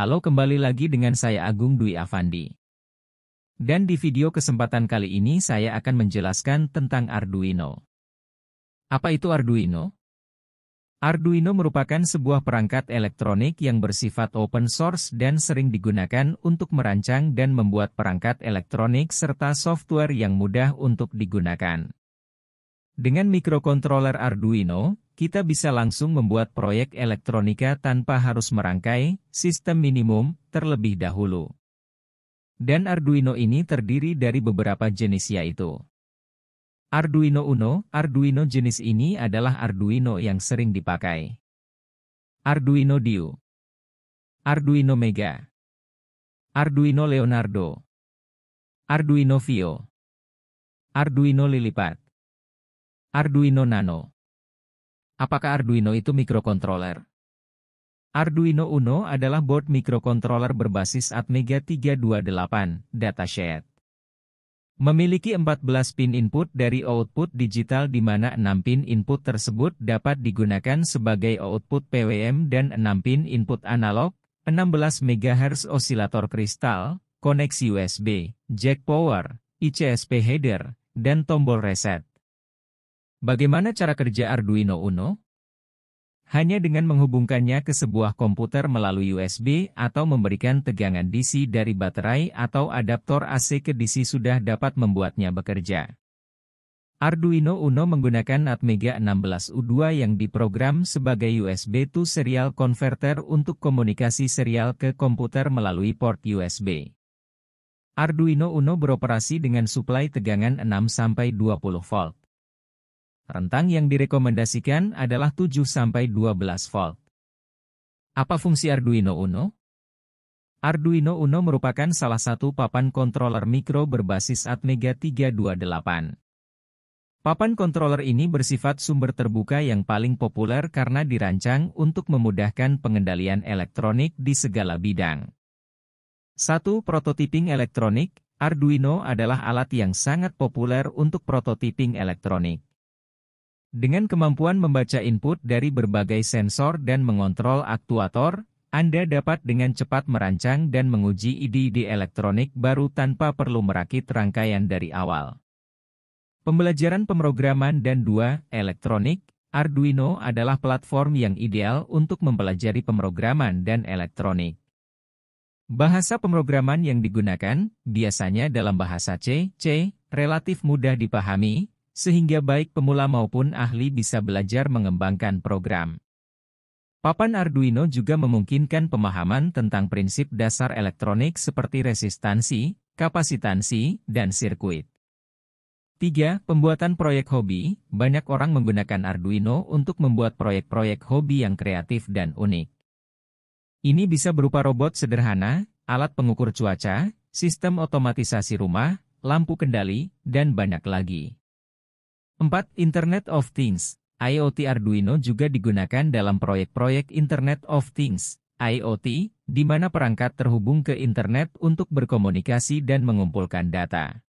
Halo kembali lagi dengan saya Agung Dwi Avandi. Dan di video kesempatan kali ini saya akan menjelaskan tentang Arduino. Apa itu Arduino? Arduino merupakan sebuah perangkat elektronik yang bersifat open source dan sering digunakan untuk merancang dan membuat perangkat elektronik serta software yang mudah untuk digunakan. Dengan mikrokontroler Arduino, kita bisa langsung membuat proyek elektronika tanpa harus merangkai sistem minimum terlebih dahulu. Dan Arduino ini terdiri dari beberapa jenis yaitu Arduino Uno, Arduino jenis ini adalah Arduino yang sering dipakai. Arduino Dio Arduino Mega Arduino Leonardo Arduino Vio Arduino Lilipat Arduino Nano Apakah Arduino itu mikrokontroler? Arduino Uno adalah board mikrokontroler berbasis Atmega 328, datasheet. Memiliki 14 pin input dari output digital di mana 6 pin input tersebut dapat digunakan sebagai output PWM dan 6 pin input analog, 16 MHz osilator kristal, koneksi USB, jack power, ICSP header, dan tombol reset. Bagaimana cara kerja Arduino Uno? Hanya dengan menghubungkannya ke sebuah komputer melalui USB atau memberikan tegangan DC dari baterai atau adaptor AC ke DC sudah dapat membuatnya bekerja. Arduino Uno menggunakan Atmega 16U2 yang diprogram sebagai USB to serial converter untuk komunikasi serial ke komputer melalui port USB. Arduino Uno beroperasi dengan suplai tegangan 6-20 volt. Rentang yang direkomendasikan adalah 7-12 volt. Apa fungsi Arduino Uno? Arduino Uno merupakan salah satu papan kontroler mikro berbasis Atmega 328. Papan kontroler ini bersifat sumber terbuka yang paling populer karena dirancang untuk memudahkan pengendalian elektronik di segala bidang. Satu Prototyping elektronik Arduino adalah alat yang sangat populer untuk prototyping elektronik. Dengan kemampuan membaca input dari berbagai sensor dan mengontrol aktuator, Anda dapat dengan cepat merancang dan menguji ide-ide elektronik baru tanpa perlu merakit rangkaian dari awal. Pembelajaran pemrograman dan dua Elektronik Arduino adalah platform yang ideal untuk mempelajari pemrograman dan elektronik. Bahasa pemrograman yang digunakan, biasanya dalam bahasa C, C, relatif mudah dipahami, sehingga baik pemula maupun ahli bisa belajar mengembangkan program. Papan Arduino juga memungkinkan pemahaman tentang prinsip dasar elektronik seperti resistansi, kapasitansi, dan sirkuit. 3. Pembuatan proyek hobi. Banyak orang menggunakan Arduino untuk membuat proyek-proyek hobi yang kreatif dan unik. Ini bisa berupa robot sederhana, alat pengukur cuaca, sistem otomatisasi rumah, lampu kendali, dan banyak lagi. 4. Internet of Things IoT Arduino juga digunakan dalam proyek-proyek Internet of Things IoT, di mana perangkat terhubung ke internet untuk berkomunikasi dan mengumpulkan data.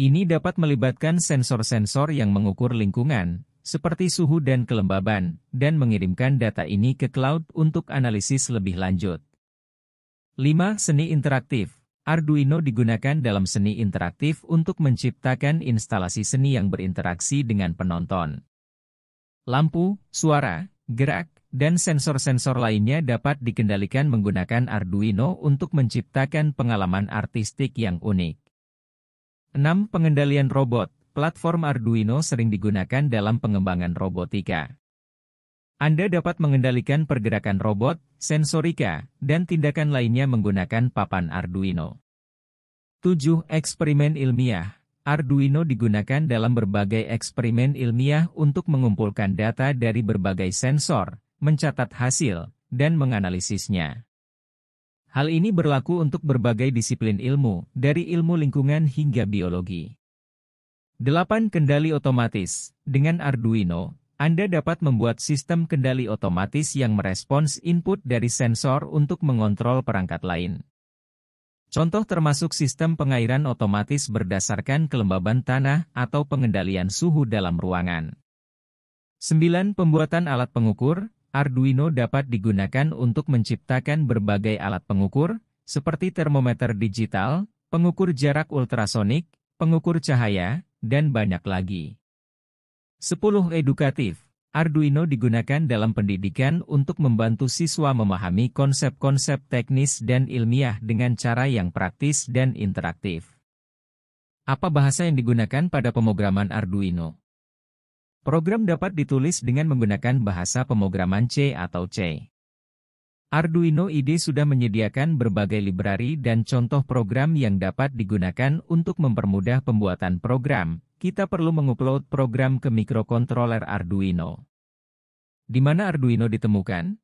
Ini dapat melibatkan sensor-sensor yang mengukur lingkungan, seperti suhu dan kelembaban, dan mengirimkan data ini ke cloud untuk analisis lebih lanjut. 5. Seni interaktif Arduino digunakan dalam seni interaktif untuk menciptakan instalasi seni yang berinteraksi dengan penonton. Lampu, suara, gerak, dan sensor-sensor lainnya dapat dikendalikan menggunakan Arduino untuk menciptakan pengalaman artistik yang unik. 6. Pengendalian robot Platform Arduino sering digunakan dalam pengembangan robotika. Anda dapat mengendalikan pergerakan robot, sensorika, dan tindakan lainnya menggunakan papan Arduino. 7. Eksperimen ilmiah Arduino digunakan dalam berbagai eksperimen ilmiah untuk mengumpulkan data dari berbagai sensor, mencatat hasil, dan menganalisisnya. Hal ini berlaku untuk berbagai disiplin ilmu, dari ilmu lingkungan hingga biologi. 8. Kendali otomatis Dengan Arduino, anda dapat membuat sistem kendali otomatis yang merespons input dari sensor untuk mengontrol perangkat lain. Contoh termasuk sistem pengairan otomatis berdasarkan kelembaban tanah atau pengendalian suhu dalam ruangan. 9. Pembuatan alat pengukur Arduino dapat digunakan untuk menciptakan berbagai alat pengukur, seperti termometer digital, pengukur jarak ultrasonik, pengukur cahaya, dan banyak lagi. 10. Edukatif Arduino digunakan dalam pendidikan untuk membantu siswa memahami konsep-konsep teknis dan ilmiah dengan cara yang praktis dan interaktif. Apa bahasa yang digunakan pada pemrograman Arduino? Program dapat ditulis dengan menggunakan bahasa pemrograman C atau C. Arduino IDE sudah menyediakan berbagai library dan contoh program yang dapat digunakan untuk mempermudah pembuatan program, kita perlu mengupload program ke mikrokontroler Arduino. Di mana Arduino ditemukan?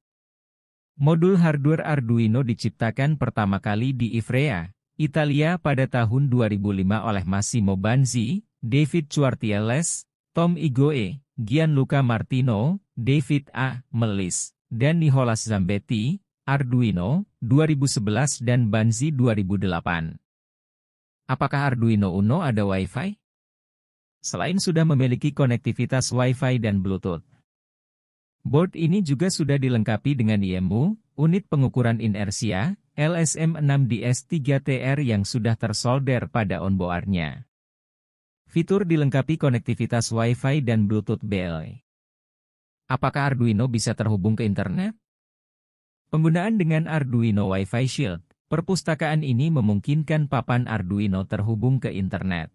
Modul hardware Arduino diciptakan pertama kali di Ivrea, Italia pada tahun 2005 oleh Massimo Banzi, David Chuartieles, Tom Igoe, Gianluca Martino, David A. Melis, dan Nicholas Zambetti, Arduino, 2011 dan Banzi 2008. Apakah Arduino Uno ada Wi-Fi? selain sudah memiliki konektivitas Wi-Fi dan Bluetooth. Board ini juga sudah dilengkapi dengan IMU, unit pengukuran inersia, LSM6DS3TR yang sudah tersolder pada onboardnya. Fitur dilengkapi konektivitas Wi-Fi dan Bluetooth BLE. Apakah Arduino bisa terhubung ke internet? Penggunaan dengan Arduino Wi-Fi Shield, perpustakaan ini memungkinkan papan Arduino terhubung ke internet.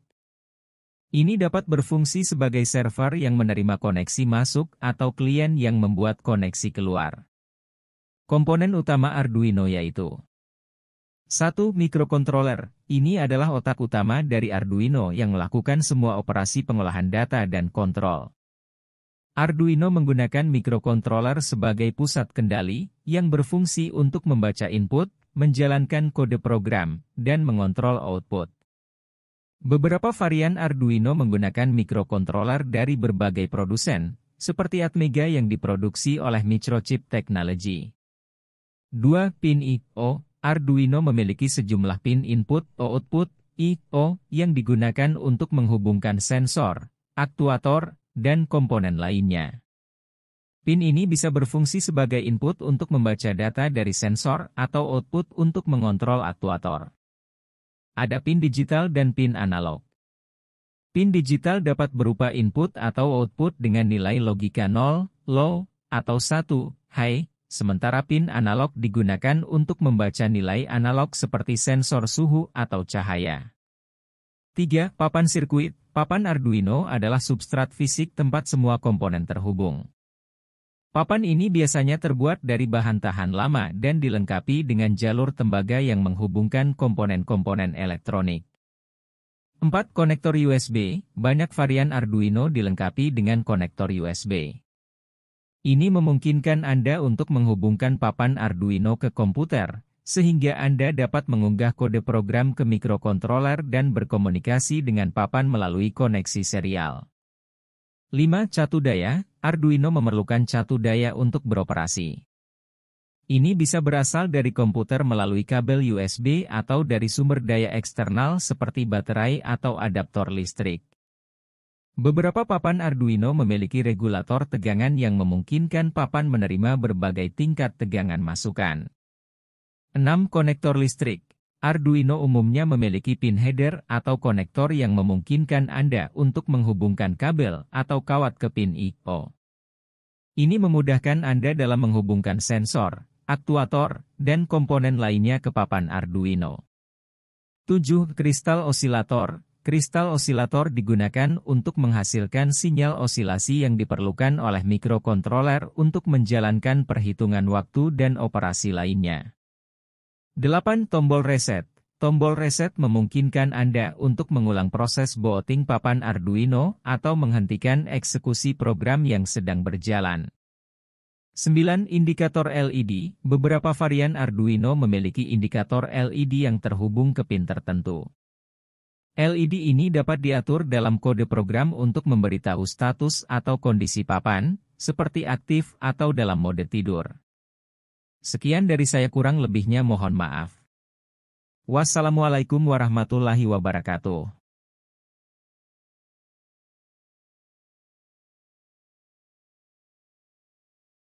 Ini dapat berfungsi sebagai server yang menerima koneksi masuk atau klien yang membuat koneksi keluar. Komponen utama Arduino yaitu 1. Mikrokontroler. Ini adalah otak utama dari Arduino yang melakukan semua operasi pengolahan data dan kontrol. Arduino menggunakan mikrokontroler sebagai pusat kendali yang berfungsi untuk membaca input, menjalankan kode program, dan mengontrol output. Beberapa varian Arduino menggunakan mikrokontroler dari berbagai produsen, seperti Atmega yang diproduksi oleh Microchip Technology. 2. Pin I.O. Arduino memiliki sejumlah pin input-output I.O. yang digunakan untuk menghubungkan sensor, aktuator, dan komponen lainnya. Pin ini bisa berfungsi sebagai input untuk membaca data dari sensor atau output untuk mengontrol aktuator. Ada pin digital dan pin analog. Pin digital dapat berupa input atau output dengan nilai logika 0, low, atau 1, high, sementara pin analog digunakan untuk membaca nilai analog seperti sensor suhu atau cahaya. 3. Papan sirkuit Papan Arduino adalah substrat fisik tempat semua komponen terhubung. Papan ini biasanya terbuat dari bahan tahan lama dan dilengkapi dengan jalur tembaga yang menghubungkan komponen-komponen elektronik. 4. Konektor USB Banyak varian Arduino dilengkapi dengan konektor USB. Ini memungkinkan Anda untuk menghubungkan papan Arduino ke komputer, sehingga Anda dapat mengunggah kode program ke mikrokontroler dan berkomunikasi dengan papan melalui koneksi serial. 5. Catu daya, Arduino memerlukan catu daya untuk beroperasi. Ini bisa berasal dari komputer melalui kabel USB atau dari sumber daya eksternal seperti baterai atau adaptor listrik. Beberapa papan Arduino memiliki regulator tegangan yang memungkinkan papan menerima berbagai tingkat tegangan masukan. 6. Konektor listrik Arduino umumnya memiliki pin header atau konektor yang memungkinkan Anda untuk menghubungkan kabel atau kawat ke pin I/O. Ini memudahkan Anda dalam menghubungkan sensor, aktuator, dan komponen lainnya ke papan Arduino. 7. Kristal osilator. Kristal osilator digunakan untuk menghasilkan sinyal osilasi yang diperlukan oleh mikrokontroler untuk menjalankan perhitungan waktu dan operasi lainnya. 8. Tombol Reset Tombol Reset memungkinkan Anda untuk mengulang proses booting papan Arduino atau menghentikan eksekusi program yang sedang berjalan. 9. Indikator LED Beberapa varian Arduino memiliki indikator LED yang terhubung ke pin tertentu. LED ini dapat diatur dalam kode program untuk memberitahu status atau kondisi papan, seperti aktif atau dalam mode tidur. Sekian dari saya kurang lebihnya mohon maaf. Wassalamualaikum warahmatullahi wabarakatuh.